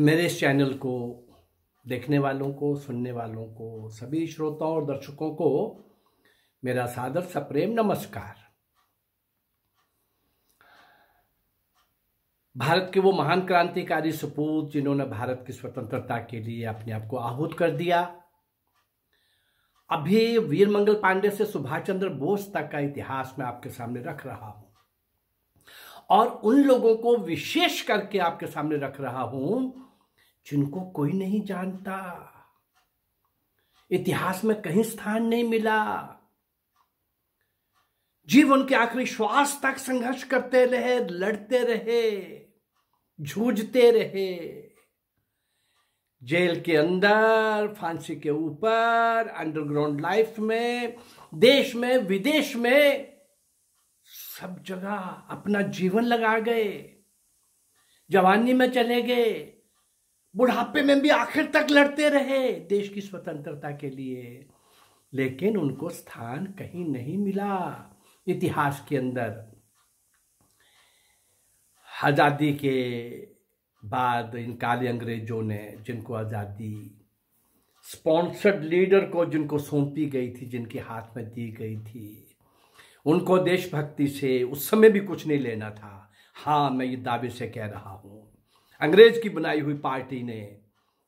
मेरे इस चैनल को देखने वालों को सुनने वालों को सभी श्रोताओं और दर्शकों को मेरा सादर सप्रेम नमस्कार भारत के वो महान क्रांतिकारी सपूत जिन्होंने भारत की स्वतंत्रता के लिए अपने आप को आहूत कर दिया अभी वीर मंगल पांडे से सुभाष चंद्र बोस तक का इतिहास मैं आपके सामने रख रहा हूं और उन लोगों को विशेष करके आपके सामने रख रहा हूं जिनको कोई नहीं जानता इतिहास में कहीं स्थान नहीं मिला जीवन के आखिरी श्वास तक संघर्ष करते रहे लड़ते रहे झूझते रहे जेल के अंदर फांसी के ऊपर अंडरग्राउंड लाइफ में देश में विदेश में सब जगह अपना जीवन लगा गए जवानी में चले गए बुढ़ापे में भी आखिर तक लड़ते रहे देश की स्वतंत्रता के लिए लेकिन उनको स्थान कहीं नहीं मिला इतिहास के अंदर आज़ादी के बाद इन काले अंग्रेजों ने जिनको आज़ादी स्पॉन्सर्ड लीडर को जिनको सौंपी गई थी जिनके हाथ में दी गई थी उनको देशभक्ति से उस समय भी कुछ नहीं लेना था हाँ मैं ये दावे से कह रहा हूँ अंग्रेज की बनाई हुई पार्टी ने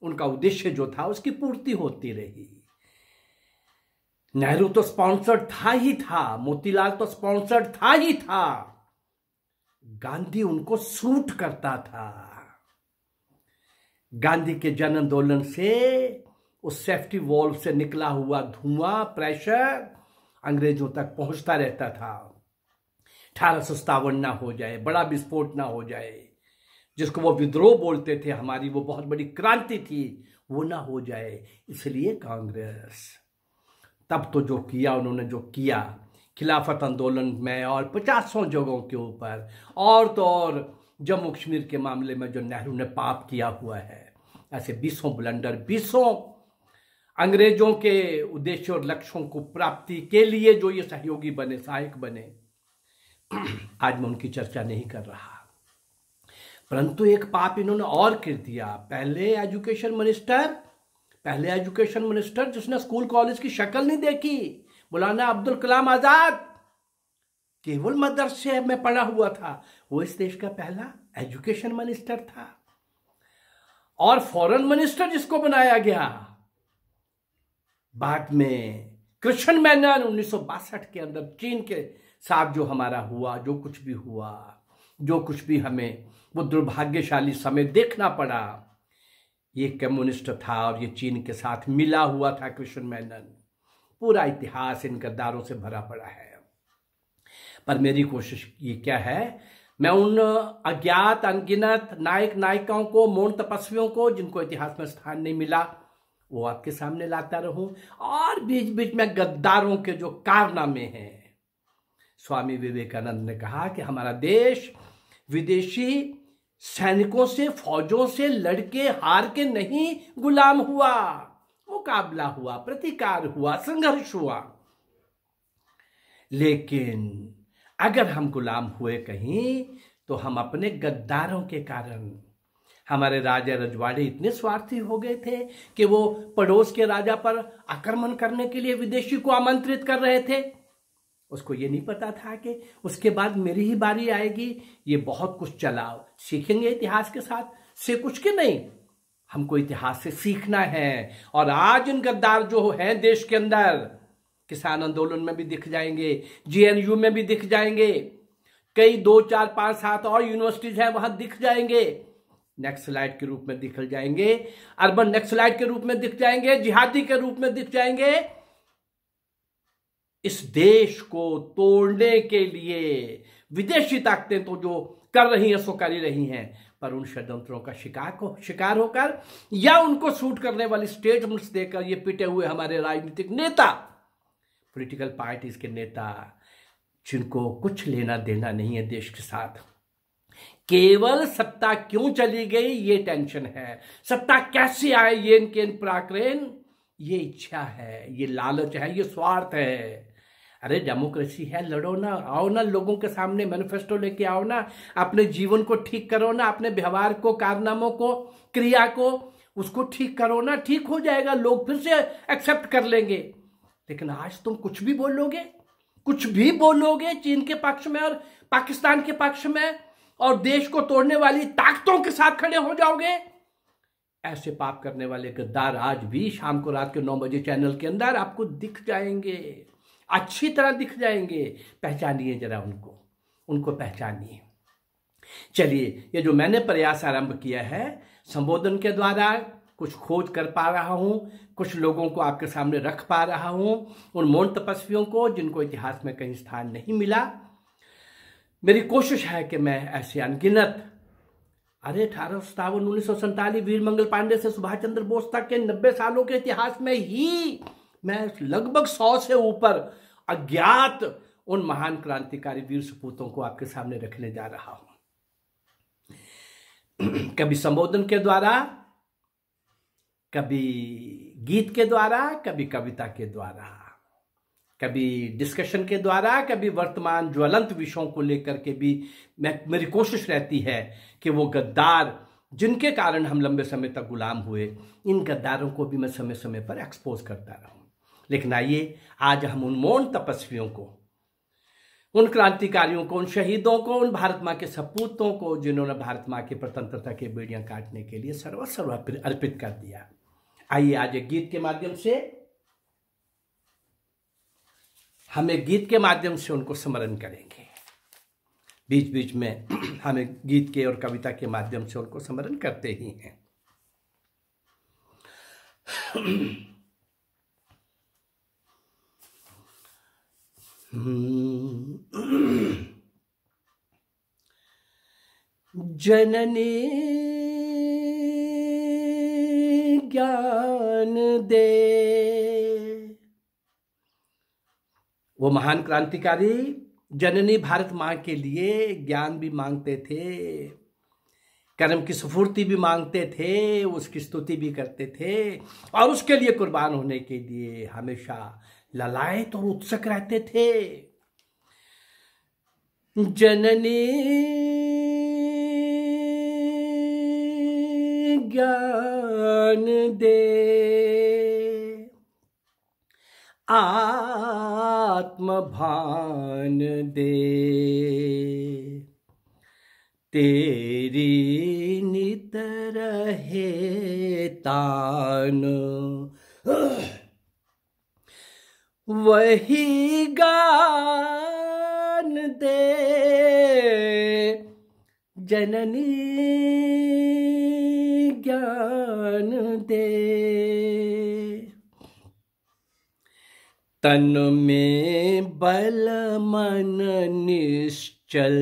उनका उद्देश्य जो था उसकी पूर्ति होती रही नेहरू तो स्पॉन्सर्ड था ही था मोतीलाल तो स्पॉन्सर्ड था ही था गांधी उनको सूट करता था गांधी के जन आंदोलन से उस सेफ्टी वॉल्व से निकला हुआ धुआं प्रेशर अंग्रेजों तक पहुंचता रहता था अठारह सौ ना हो जाए बड़ा विस्फोट ना हो जाए जिसको वो विद्रोह बोलते थे हमारी वो बहुत बड़ी क्रांति थी वो ना हो जाए इसलिए कांग्रेस तब तो जो किया उन्होंने जो किया खिलाफत आंदोलन में और पचासों जगहों के ऊपर और तो और जम्मू कश्मीर के मामले में जो नेहरू ने पाप किया हुआ है ऐसे बीसों ब्लंडर बीसों अंग्रेजों के उद्देश्य और लक्ष्यों को प्राप्ति के लिए जो ये सहयोगी बने सहायक बने आज मैं उनकी चर्चा नहीं कर रहा परंतु एक पाप इन्होंने और कर दिया पहले एजुकेशन मिनिस्टर पहले एजुकेशन मिनिस्टर जिसने स्कूल कॉलेज की शक्ल नहीं देखी मौलाना अब्दुल कलाम आजाद केवल मदरसे में पढ़ा हुआ था वो इस देश का पहला एजुकेशन मिनिस्टर था और फॉरेन मिनिस्टर जिसको बनाया गया बाद में कृष्ण मैन उन्नीस के अंदर चीन के साथ जो हमारा हुआ जो कुछ भी हुआ जो कुछ भी हमें वो दुर्भाग्यशाली समय देखना पड़ा ये कम्युनिस्ट था और ये चीन के साथ मिला हुआ था कृष्ण मैनन पूरा इतिहास इन गद्दारों से भरा पड़ा है पर मेरी कोशिश ये क्या है मैं उन अज्ञात अनगिनत नायक नायिकाओं को मौन तपस्वियों को जिनको इतिहास में स्थान नहीं मिला वो आपके सामने लाता रहो और बीच बीच में गद्दारों के जो कारनामे हैं स्वामी विवेकानंद ने कहा कि हमारा देश विदेशी सैनिकों से फौजों से लड़के हार के नहीं गुलाम हुआ मुकाबला हुआ प्रतिकार हुआ संघर्ष हुआ लेकिन अगर हम गुलाम हुए कहीं तो हम अपने गद्दारों के कारण हमारे राजा रजवाड़े इतने स्वार्थी हो गए थे कि वो पड़ोस के राजा पर आक्रमण करने के लिए विदेशी को आमंत्रित कर रहे थे उसको ये नहीं पता था कि उसके बाद मेरी ही बारी आएगी ये बहुत कुछ चलाओ सीखेंगे इतिहास के साथ से कुछ के नहीं हमको इतिहास से सीखना है और आज इन गद्दार जो हैं देश के अंदर किसान आंदोलन में भी दिख जाएंगे जेएनयू में भी दिख जाएंगे कई दो चार पांच सात और यूनिवर्सिटीज हैं वहां दिख जाएंगे नेक्सलाइट के रूप में दिख जाएंगे अर्बन नेक्सलाइट के रूप में दिख जाएंगे जिहादी के रूप में दिख जाएंगे इस देश को तोड़ने के लिए विदेशी ताकतें तो जो कर रही हैं सो कर ही रही हैं पर उन षडंत्रों का शिकार को शिकार होकर या उनको सूट करने वाली स्टेटमेंट्स देकर ये पिटे हुए हमारे राजनीतिक नेता पॉलिटिकल पार्टीज के नेता जिनको कुछ लेना देना नहीं है देश के साथ केवल सत्ता क्यों चली गई ये टेंशन है सत्ता कैसे आए ये इन प्राकरेन ये इच्छा है ये लालच है ये स्वार्थ है अरे डेमोक्रेसी है लड़ो ना आओ ना लोगों के सामने मैनिफेस्टो लेके आओ ना अपने जीवन को ठीक करो ना अपने व्यवहार को कारनामों को क्रिया को उसको ठीक करो ना ठीक हो जाएगा लोग फिर से एक्सेप्ट कर लेंगे लेकिन आज तुम कुछ भी बोलोगे कुछ भी बोलोगे चीन के पक्ष में और पाकिस्तान के पक्ष में और देश को तोड़ने वाली ताकतों के साथ खड़े हो जाओगे ऐसे पाप करने वाले गद्दार आज भी शाम को रात के नौ बजे चैनल के अंदर आपको दिख जाएंगे अच्छी तरह दिख जाएंगे पहचानिए जरा उनको उनको पहचानिए चलिए ये जो मैंने प्रयास आरंभ किया है संबोधन के द्वारा कुछ खोज कर पा रहा हूं कुछ लोगों को आपके सामने रख पा रहा हूं उन मौन तपस्वियों को जिनको इतिहास में कहीं स्थान नहीं मिला मेरी कोशिश है कि मैं ऐसे अनगिनत अरे अठारह सौ सतावन उन्नीस सौ सैतालीस वीर मंगल पांडे से सुभाष चंद्र बोस तक के नब्बे सालों के इतिहास में ही मैं लगभग सौ से ऊपर अज्ञात उन महान क्रांतिकारी वीर सपूतों को आपके सामने रखने जा रहा हूं कभी संबोधन के द्वारा कभी गीत के द्वारा कभी कविता के द्वारा कभी डिस्कशन के द्वारा कभी वर्तमान ज्वलंत विषयों को लेकर के भी मैं मेरी कोशिश रहती है कि वो गद्दार जिनके कारण हम लंबे समय तक गुलाम हुए इन गद्दारों को भी मैं समय समय पर एक्सपोज करता रहूं लेकिन आइए आज हम उन मौन तपस्वियों को उन क्रांतिकारियों को उन शहीदों को उन भारत माँ के सपूतों को जिन्होंने भारत माँ की प्रतंत्रता की बेड़ियाँ काटने के लिए सर्वसर्व अर्पित कर दिया आइए आज एक गीत के माध्यम से हम एक गीत के माध्यम से उनको स्मरण करेंगे बीच बीच में हम एक गीत के और कविता के माध्यम से उनको स्मरण करते ही हैं जननी ज्ञान दे वो महान क्रांतिकारी जननी भारत माँ के लिए ज्ञान भी मांगते थे कर्म की स्फूर्ति भी मांगते थे उसकी स्तुति भी करते थे और उसके लिए कुर्बान होने के लिए हमेशा ललायत और उत्सुक रहते थे जननी ज्ञान दे आत्मभान दे तेरी नित रहे तान वही गान दे जननी ज्ञान दे तन में बल मन निश्चल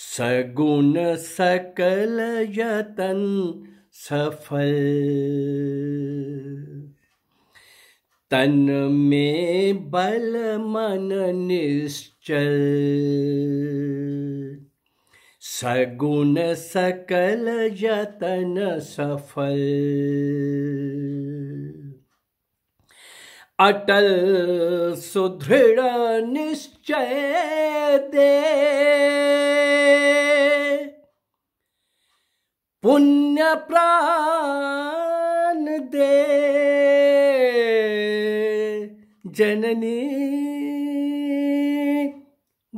सगुण सकल यतन सफल तन में बल मन निश्चल सगुण सकल यतन सफल अटल सुदृढ़ निश्चय दे पुण्य प्राण दे जननी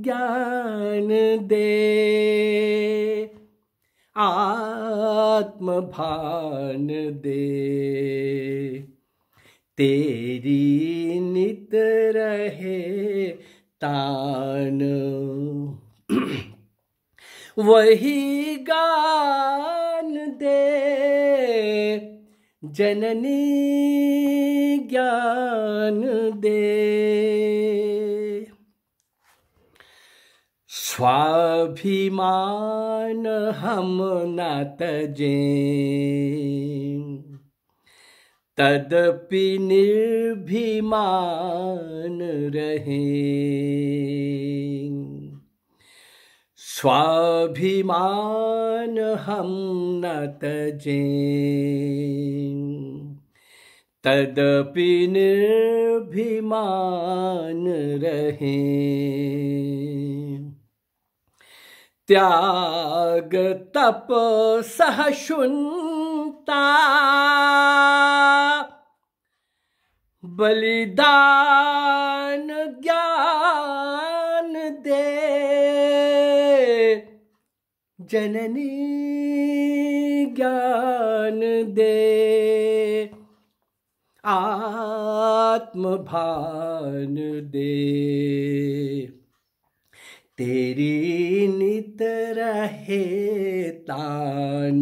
ज्ञान दे आत्म भान दे तेरी नित रहे तान वही गान दे जननी ज्ञान दे स्वाभिमान हम न तजें तदपि निर्भिमान रहे स्वाभिमान हम न तजे तदपि निर्भिमान रहे त्याग तप सह शून्य होता बलिदान ज्ञान दे जननी ज्ञान दे आत्म भान दे तेरी नित रहे तान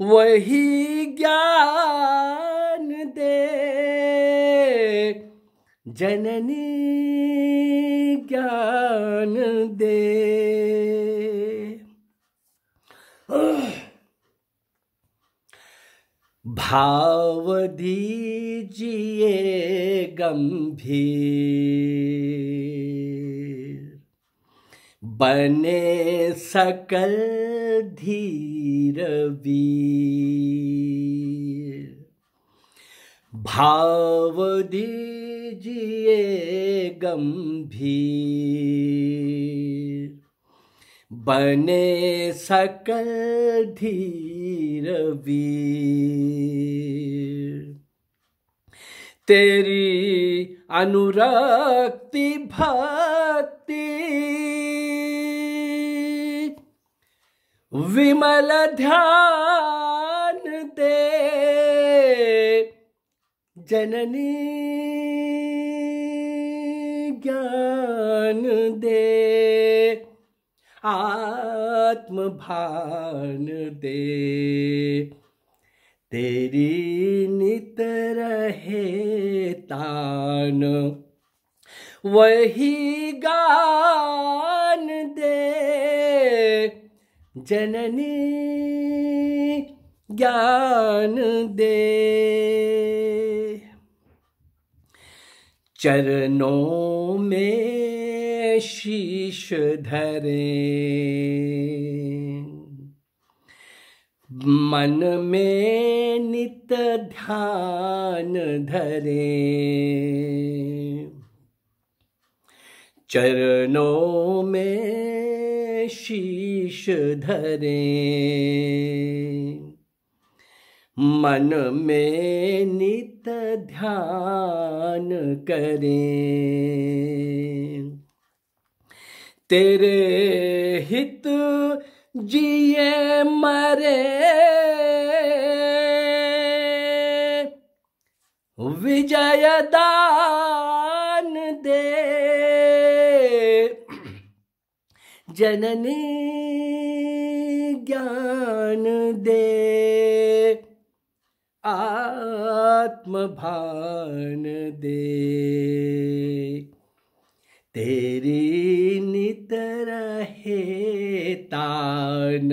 वही ज्ञान दे जननी ज्ञान दे भाव दीजिए गंभीर बने सकल धीर वीर भाव दीजिए गंभीर बने सकल धीर वीर तेरी अनुरक्ति भक्ति विमल ध्यान दे जननी ज्ञान दे आत्म भान दे तेरी नित रहे तान वही गान जननी ज्ञान दे चरणों में शीश धरे मन में नित ध्यान धरे चरणों में शीश धरे मन में नित ध्यान करें तेरे हित जिए मरे विजय दान दे जननी ज्ञान दे आत्मभान दे तेरी नित रहे तान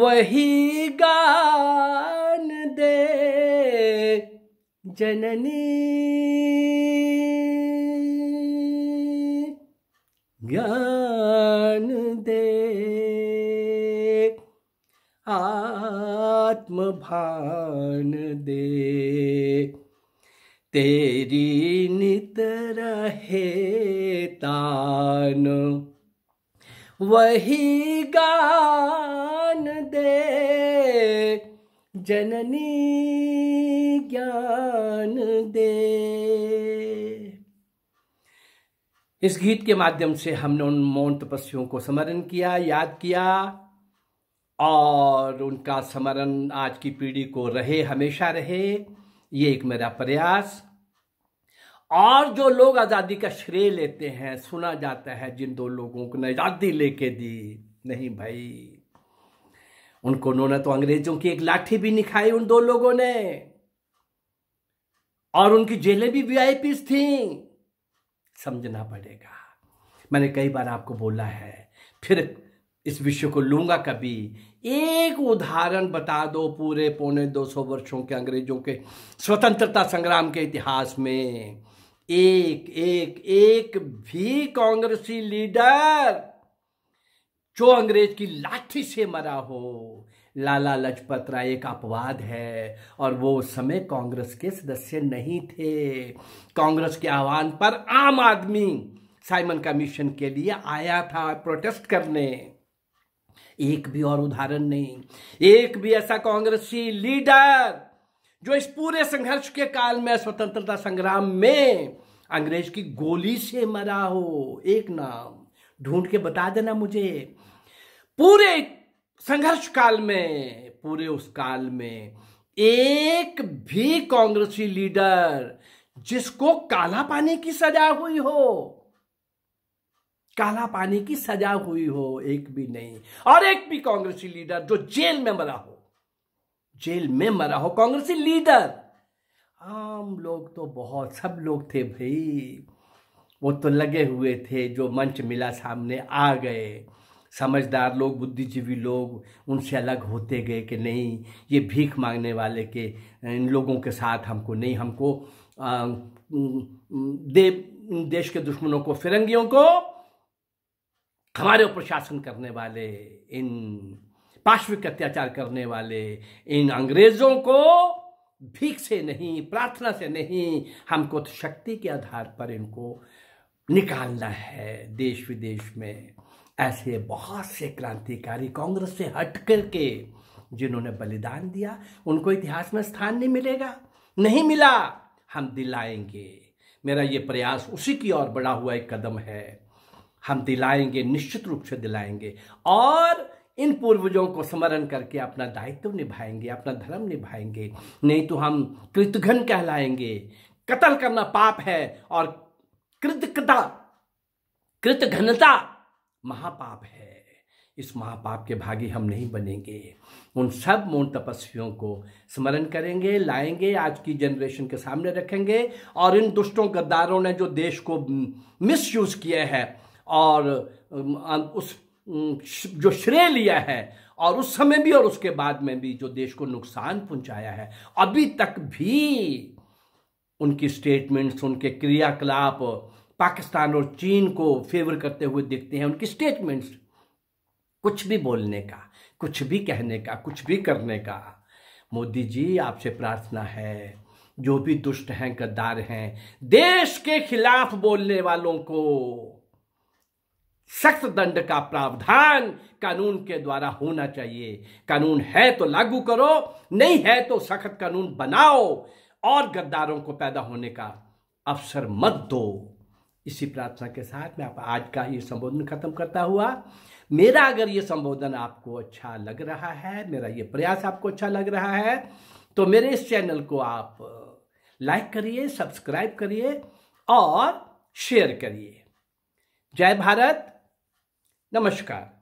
वही गान दे जननी ज्ञान दे आत्म भान दे तेरी नित रहे तान वही गान दे जननी ज्ञान दे इस गीत के माध्यम से हमने उन मौन तपस्वियों को स्मरण किया याद किया और उनका स्मरण आज की पीढ़ी को रहे हमेशा रहे ये एक मेरा प्रयास और जो लोग आज़ादी का श्रेय लेते हैं सुना जाता है जिन दो लोगों को आज़ादी लेके दी नहीं भाई उनको उन्होंने तो अंग्रेजों की एक लाठी भी निखाई उन दो लोगों ने और उनकी जेलें भी वीआईपीस थीं समझना पड़ेगा मैंने कई बार आपको बोला है फिर इस विषय को लूंगा कभी एक उदाहरण बता दो पूरे पौने दो सौ वर्षों के अंग्रेजों के स्वतंत्रता संग्राम के इतिहास में एक एक एक भी कांग्रेसी लीडर जो अंग्रेज की लाठी से मरा हो लाला लजपत राय एक अपवाद है और वो उस समय कांग्रेस के सदस्य नहीं थे कांग्रेस के आह्वान पर आम आदमी साइमन कमीशन के लिए आया था प्रोटेस्ट करने एक भी और उदाहरण नहीं एक भी ऐसा कांग्रेसी लीडर जो इस पूरे संघर्ष के काल में स्वतंत्रता संग्राम में अंग्रेज की गोली से मरा हो एक नाम ढूंढ के बता देना मुझे पूरे संघर्ष काल में पूरे उस काल में एक भी कांग्रेसी लीडर जिसको काला पानी की सजा हुई हो काला पानी की सजा हुई हो एक भी नहीं और एक भी कांग्रेसी लीडर जो जेल में मरा हो जेल में मरा हो कांग्रेसी लीडर आम लोग तो बहुत सब लोग थे भाई वो तो लगे हुए थे जो मंच मिला सामने आ गए समझदार लोग बुद्धिजीवी लोग उनसे अलग होते गए कि नहीं ये भीख मांगने वाले के इन लोगों के साथ हमको नहीं हमको आ, दे देश के दुश्मनों को फिरंगियों को हमारे ऊपर शासन करने वाले इन पार्श्विक अत्याचार करने वाले इन अंग्रेजों को भीख से नहीं प्रार्थना से नहीं हमको तो शक्ति के आधार पर इनको निकालना है देश विदेश में ऐसे बहुत से क्रांतिकारी कांग्रेस से हट कर के जिन्होंने बलिदान दिया उनको इतिहास में स्थान नहीं मिलेगा नहीं मिला हम दिलाएंगे मेरा ये प्रयास उसी की ओर बढ़ा हुआ एक कदम है हम दिलाएंगे निश्चित रूप से दिलाएंगे और इन पूर्वजों को स्मरण करके अपना दायित्व निभाएंगे अपना धर्म निभाएंगे नहीं तो हम कृतघन कहलाएंगे कत्ल करना पाप है और कृतकता कृतघनता महापाप है इस महापाप के भागी हम नहीं बनेंगे उन सब मौन तपस्वियों को स्मरण करेंगे लाएंगे आज की जनरेशन के सामने रखेंगे और इन दुष्टों गद्दारों ने जो देश को मिस यूज़ किया है और उस जो श्रेय लिया है और उस समय भी और उसके बाद में भी जो देश को नुकसान पहुंचाया है अभी तक भी उनकी स्टेटमेंट्स उनके क्रियाकलाप पाकिस्तान और चीन को फेवर करते हुए दिखते हैं उनकी स्टेटमेंट्स कुछ भी बोलने का कुछ भी कहने का कुछ भी करने का मोदी जी आपसे प्रार्थना है जो भी दुष्ट हैं गद्दार हैं देश के खिलाफ बोलने वालों को सख्त दंड का प्रावधान कानून के द्वारा होना चाहिए कानून है तो लागू करो नहीं है तो सख्त कानून बनाओ और गद्दारों को पैदा होने का अवसर मत दो इसी प्रार्थना के साथ मैं आप आज का ये संबोधन खत्म करता हुआ मेरा अगर ये संबोधन आपको अच्छा लग रहा है मेरा ये प्रयास आपको अच्छा लग रहा है तो मेरे इस चैनल को आप लाइक करिए सब्सक्राइब करिए और शेयर करिए जय भारत नमस्कार